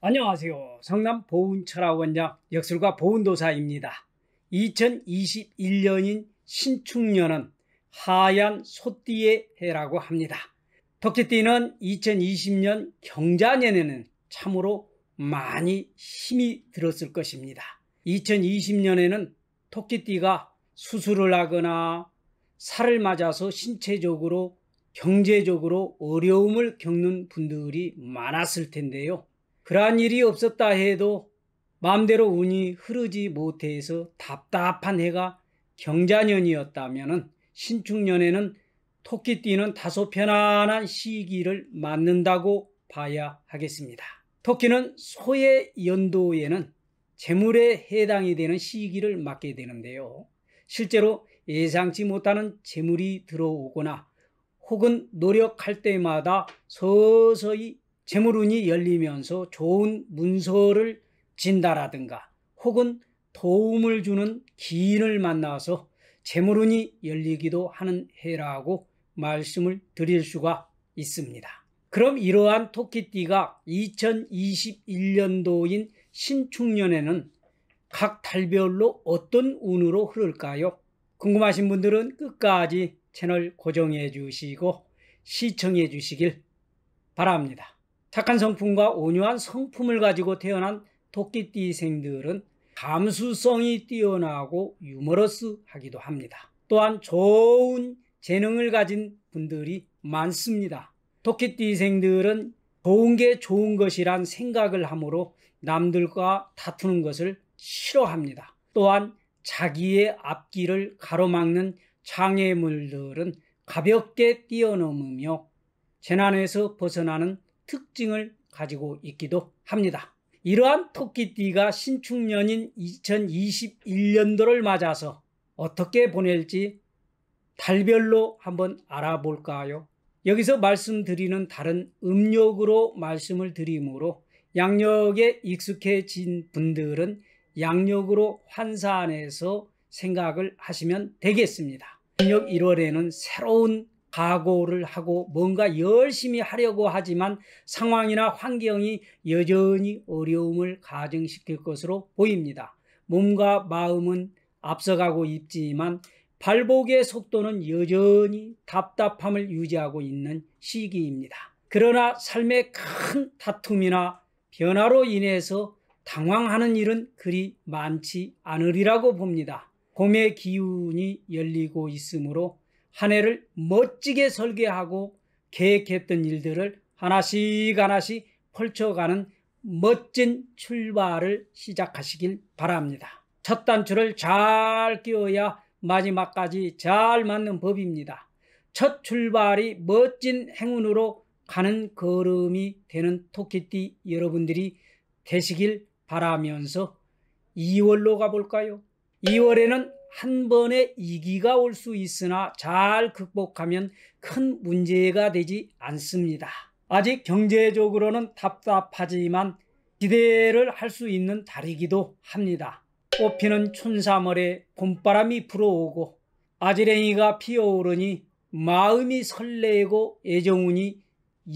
안녕하세요. 성남 보훈철학원장 역술가 보훈도사입니다. 2021년인 신축년은 하얀 소띠의 해라고 합니다. 토끼띠는 2020년 경자년에는 참으로 많이 힘이 들었을 것입니다. 2020년에는 토끼띠가 수술을 하거나 살을 맞아서 신체적으로 경제적으로 어려움을 겪는 분들이 많았을 텐데요. 그러한 일이 없었다 해도 마음대로 운이 흐르지 못해서 답답한 해가 경자년이었다면 신축년에는 토끼 띠는 다소 편안한 시기를 맞는다고 봐야 하겠습니다. 토끼는 소의 연도에는 재물에 해당이 되는 시기를 맞게 되는데요. 실제로 예상치 못하는 재물이 들어오거나 혹은 노력할 때마다 서서히 재물운이 열리면서 좋은 문서를 진다라든가 혹은 도움을 주는 기인을 만나서 재물운이 열리기도 하는 해라고 말씀을 드릴 수가 있습니다. 그럼 이러한 토끼띠가 2021년도인 신축년에는 각 달별로 어떤 운으로 흐를까요? 궁금하신 분들은 끝까지 채널 고정해 주시고 시청해 주시길 바랍니다. 착한 성품과 온유한 성품을 가지고 태어난 토끼띠생들은 감수성이 뛰어나고 유머러스하기도 합니다. 또한 좋은 재능을 가진 분들이 많습니다. 토끼띠생들은 좋은 게 좋은 것이란 생각을 하므로 남들과 다투는 것을 싫어합니다. 또한 자기의 앞길을 가로막는 장애물들은 가볍게 뛰어넘으며 재난에서 벗어나는 특징을 가지고 있기도 합니다. 이러한 토끼띠가 신축년인 2021년도를 맞아서 어떻게 보낼지 달별로 한번 알아볼까요? 여기서 말씀드리는 다른 음력으로 말씀을 드리므로 양력에 익숙해진 분들은 양력으로 환산해서 생각을 하시면 되겠습니다. 양력 1월에는 새로운 각오를 하고 뭔가 열심히 하려고 하지만 상황이나 환경이 여전히 어려움을 가중시킬 것으로 보입니다. 몸과 마음은 앞서가고 있지만 발복의 속도는 여전히 답답함을 유지하고 있는 시기입니다. 그러나 삶의 큰 다툼이나 변화로 인해서 당황하는 일은 그리 많지 않으리라고 봅니다. 봄의 기운이 열리고 있으므로 한 해를 멋지게 설계하고 계획했던 일들을 하나씩 하나씩 펼쳐가는 멋진 출발을 시작하시길 바랍니다. 첫 단추를 잘 끼워야 마지막까지 잘 맞는 법입니다. 첫 출발이 멋진 행운으로 가는 걸음이 되는 토끼띠 여러분들이 되시길 바라면서 2월로 가볼까요? 2월에는 한 번에 이기가 올 수 있으나 잘 극복하면 큰 문제가 되지 않습니다. 아직 경제적으로는 답답하지만 기대를 할 수 있는 달이기도 합니다. 꽃피는 춘삼월에 봄바람이 불어오고 아지랭이가 피어오르니 마음이 설레고 애정운이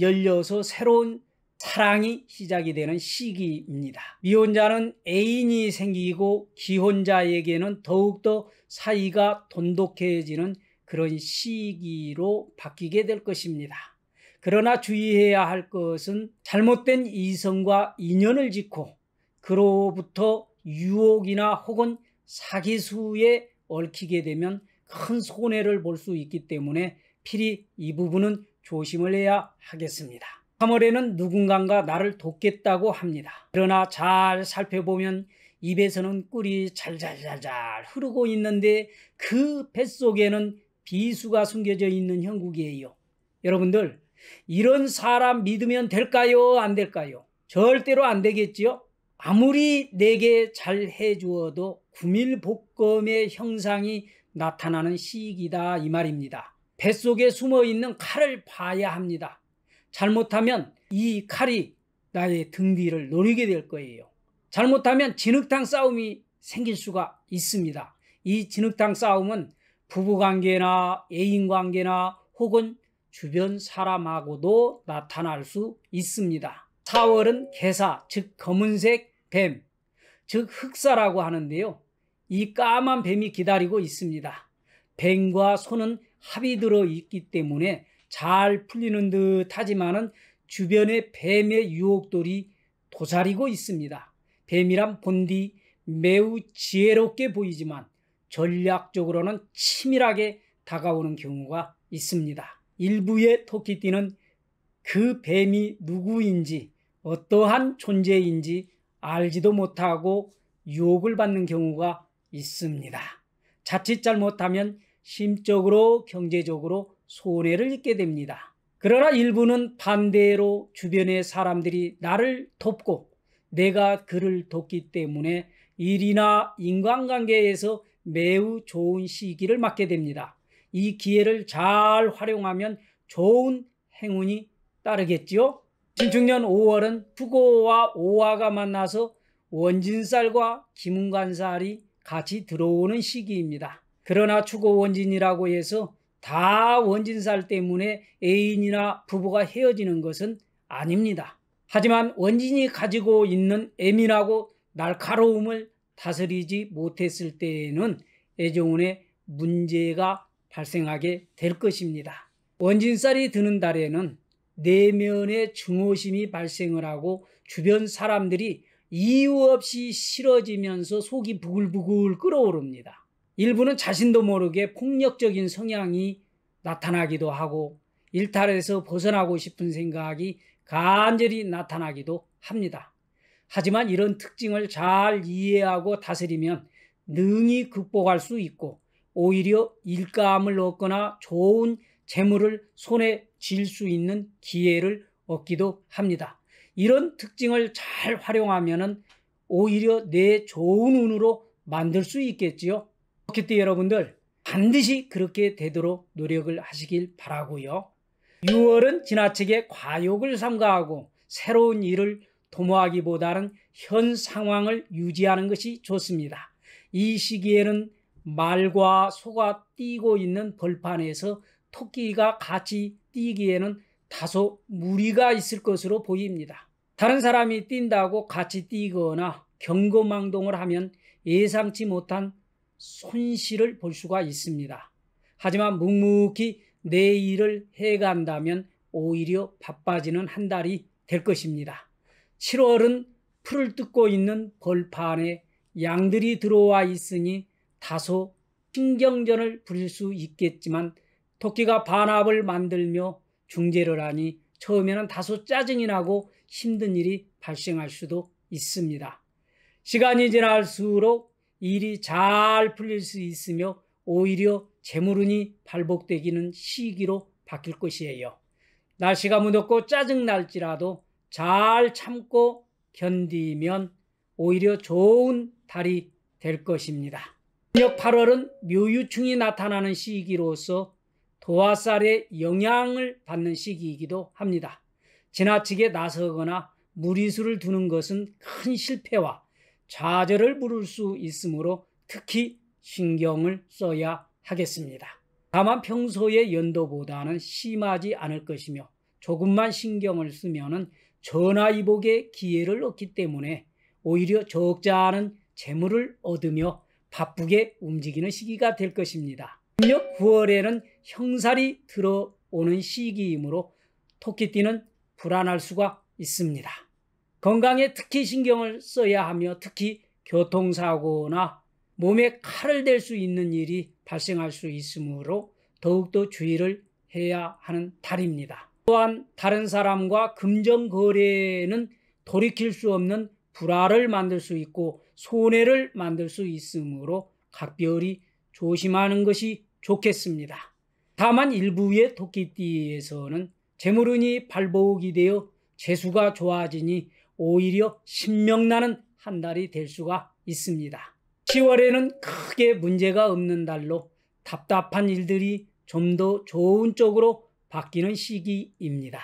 열려서 새로운 사랑이 시작이 되는 시기입니다. 미혼자는 애인이 생기고 기혼자에게는 더욱더 사이가 돈독해지는 그런 시기로 바뀌게 될 것입니다. 그러나 주의해야 할 것은 잘못된 이성과 인연을 짓고 그로부터 유혹이나 혹은 사기수에 얽히게 되면 큰 손해를 볼 수 있기 때문에 필히 이 부분은 조심을 해야 하겠습니다. 3월에는 누군가가 나를 돕겠다고 합니다. 그러나 잘 살펴보면 입에서는 꿀이 잘잘잘잘 흐르고 있는데 그 뱃속에는 비수가 숨겨져 있는 형국이에요. 여러분들 이런 사람 믿으면 될까요? 안 될까요? 절대로 안 되겠지요? 아무리 내게 잘 해주어도 구밀복검의 형상이 나타나는 시기다 이 말입니다. 뱃속에 숨어있는 칼을 봐야 합니다. 잘못하면 이 칼이 나의 등 뒤를 노리게 될 거예요. 잘못하면 진흙탕 싸움이 생길 수가 있습니다. 이 진흙탕 싸움은 부부관계나 애인관계나 혹은 주변 사람하고도 나타날 수 있습니다. 4월은 개사, 즉 검은색 뱀, 즉 흑사라고 하는데요. 이 까만 뱀이 기다리고 있습니다. 뱀과 소는 합이 들어 있기 때문에 잘 풀리는 듯 하지만은 주변에 뱀의 유혹돌이 도사리고 있습니다. 뱀이란 본디 매우 지혜롭게 보이지만 전략적으로는 치밀하게 다가오는 경우가 있습니다. 일부의 토끼띠는 그 뱀이 누구인지 어떠한 존재인지 알지도 못하고 유혹을 받는 경우가 있습니다. 자칫 잘못하면 심적으로 경제적으로 소해를 입게 됩니다. 그러나 일부는 반대로 주변의 사람들이 나를 돕고 내가 그를 돕기 때문에 일이나 인간관계에서 매우 좋은 시기를 맞게 됩니다. 이 기회를 잘 활용하면 좋은 행운이 따르겠지요. 신축년 5월은 투고와 오화가 만나서 원진살과 기문관살이 같이 들어오는 시기입니다. 그러나 추고 원진이라고 해서 다 원진살 때문에 애인이나 부부가 헤어지는 것은 아닙니다. 하지만 원진이 가지고 있는 예민하고 날카로움을 다스리지 못했을 때에는 애정운에 문제가 발생하게 될 것입니다. 원진살이 드는 달에는 내면의 증오심이 발생을 하고 주변 사람들이 이유 없이 싫어지면서 속이 부글부글 끓어오릅니다. 일부는 자신도 모르게 폭력적인 성향이 나타나기도 하고 일탈에서 벗어나고 싶은 생각이 간절히 나타나기도 합니다. 하지만 이런 특징을 잘 이해하고 다스리면 능히 극복할 수 있고 오히려 일감을 얻거나 좋은 재물을 손에 쥘 수 있는 기회를 얻기도 합니다. 이런 특징을 잘 활용하면 오히려 내 좋은 운으로 만들 수 있겠지요. 그렇기 때 여러분들 반드시 그렇게 되도록 노력을 하시길 바라고요. 6월은 지나치게 과욕을 삼가하고 새로운 일을 도모하기보다는 현 상황을 유지하는 것이 좋습니다. 이 시기에는 말과 소가 뛰고 있는 벌판에서 토끼가 같이 뛰기에는 다소 무리가 있을 것으로 보입니다. 다른 사람이 뛴다고 같이 뛰거나 경거망동을 하면 예상치 못한 손실을 볼 수가 있습니다. 하지만 묵묵히 내 일을 해간다면 오히려 바빠지는 한 달이 될 것입니다. 7월은 풀을 뜯고 있는 벌판에 양들이 들어와 있으니 다소 신경전을 부릴 수 있겠지만 토끼가 반합을 만들며 중재를 하니 처음에는 다소 짜증이 나고 힘든 일이 발생할 수도 있습니다. 시간이 지날수록 일이 잘 풀릴 수 있으며 오히려 재물운이 발복되기는 시기로 바뀔 것이에요. 날씨가 무덥고 짜증 날지라도 잘 참고 견디면 오히려 좋은 달이 될 것입니다. 역 8월은 묘유충이 나타나는 시기로서 도화살의 영향을 받는 시기이기도 합니다. 지나치게 나서거나 무리수를 두는 것은 큰 실패와 좌절을 부를 수 있으므로 특히 신경을 써야 하겠습니다. 다만 평소의 연도보다는 심하지 않을 것이며 조금만 신경을 쓰면 전화위복의 기회를 얻기 때문에 오히려 적자 않은 재물을 얻으며 바쁘게 움직이는 시기가 될 것입니다. 음력 9월에는 형살이 들어오는 시기이므로 토끼띠는 불안할 수가 있습니다. 건강에 특히 신경을 써야 하며 특히 교통사고나 몸에 칼을 댈 수 있는 일이 발생할 수 있으므로 더욱더 주의를 해야 하는 달입니다. 또한 다른 사람과 금전거래는 돌이킬 수 없는 불화를 만들 수 있고 손해를 만들 수 있으므로 각별히 조심하는 것이 좋겠습니다. 다만 일부의 토끼띠에서는 재물운이 발복이 되어 재수가 좋아지니 오히려 신명나는 한 달이 될 수가 있습니다. 10월에는 크게 문제가 없는 달로 답답한 일들이 좀 더 좋은 쪽으로 바뀌는 시기입니다.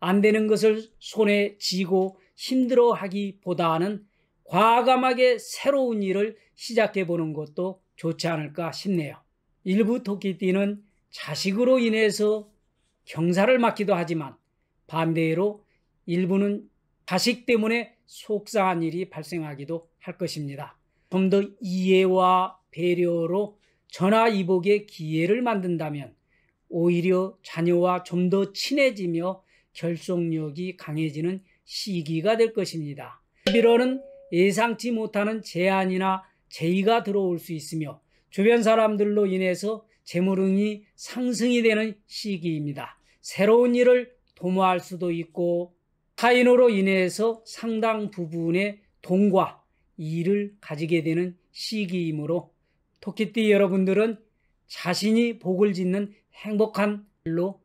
안 되는 것을 손에 쥐고 힘들어 하기보다는 과감하게 새로운 일을 시작해 보는 것도 좋지 않을까 싶네요. 일부 토끼띠는 자식으로 인해서 경사를 맡기도 하지만 반대로 일부는 자식 때문에 속상한 일이 발생하기도 할 것입니다. 좀 더 이해와 배려로 전화위복의 기회를 만든다면 오히려 자녀와 좀 더 친해지며 결속력이 강해지는 시기가 될 것입니다. 11월은 예상치 못하는 제한이나 제의가 들어올 수 있으며 주변 사람들로 인해서 재물운이 상승이 되는 시기입니다. 새로운 일을 도모할 수도 있고 타인으로 인해서 상당 부분의 돈과 일을 가지게 되는 시기이므로 토끼띠 여러분들은 자신이 복을 짓는 행복한 일로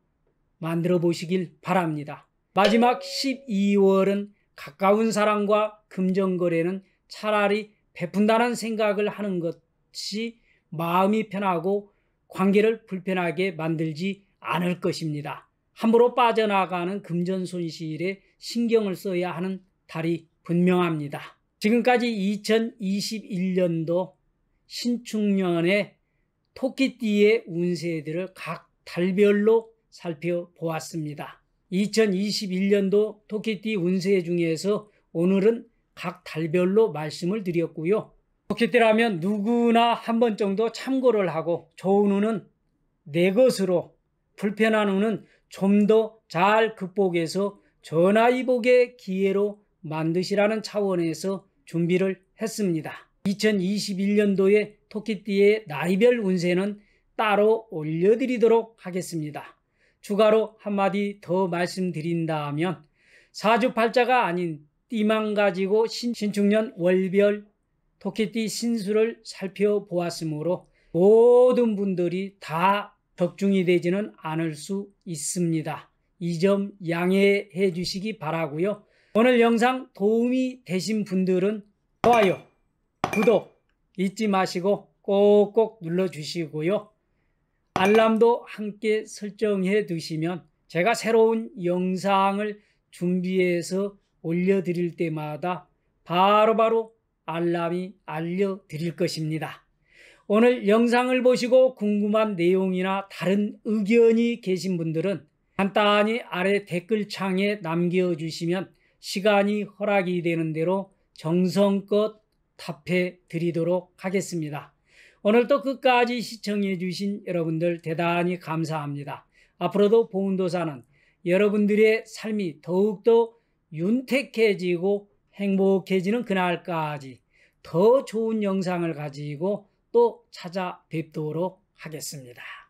만들어 보시길 바랍니다. 마지막 12월은 가까운 사람과 금전거래는 차라리 베푼다는 생각을 하는 것이 마음이 편하고 관계를 불편하게 만들지 않을 것입니다. 함부로 빠져나가는 금전 손실에 신경을 써야 하는 달이 분명합니다. 지금까지 2021년도 신축년의 토끼띠의 운세들을 각 달별로 살펴보았습니다. 2021년도 토끼띠 운세 중에서 오늘은 각 달별로 말씀을 드렸고요. 토끼띠라면 누구나 한 번 정도 참고를 하고 좋은 운은 내 것으로 불편한 운은 좀더잘 극복해서 전화위복의 기회로 만드시라는 차원에서 준비를 했습니다. 2021년도에 토끼띠의 나이별 운세는 따로 올려드리도록 하겠습니다. 추가로 한마디 더 말씀드린다면 사주팔자가 아닌 띠만 가지고 신축년 월별 토끼띠 신수를 살펴보았으므로 모든 분들이 다 덕중이 되지는 않을 수 있습니다. 이 점 양해해 주시기 바라고요. 오늘 영상 도움이 되신 분들은 좋아요, 구독 잊지 마시고 꼭꼭 눌러주시고요. 알람도 함께 설정해 두시면 제가 새로운 영상을 준비해서 올려드릴 때마다 바로바로 바로 알람이 알려드릴 것입니다. 오늘 영상을 보시고 궁금한 내용이나 다른 의견이 계신 분들은 간단히 아래 댓글창에 남겨주시면 시간이 허락이 되는 대로 정성껏 답해 드리도록 하겠습니다. 오늘도 끝까지 시청해 주신 여러분들 대단히 감사합니다. 앞으로도 보은도사는 여러분들의 삶이 더욱더 윤택해지고 행복해지는 그날까지 더 좋은 영상을 가지고 또 찾아뵙도록 하겠습니다.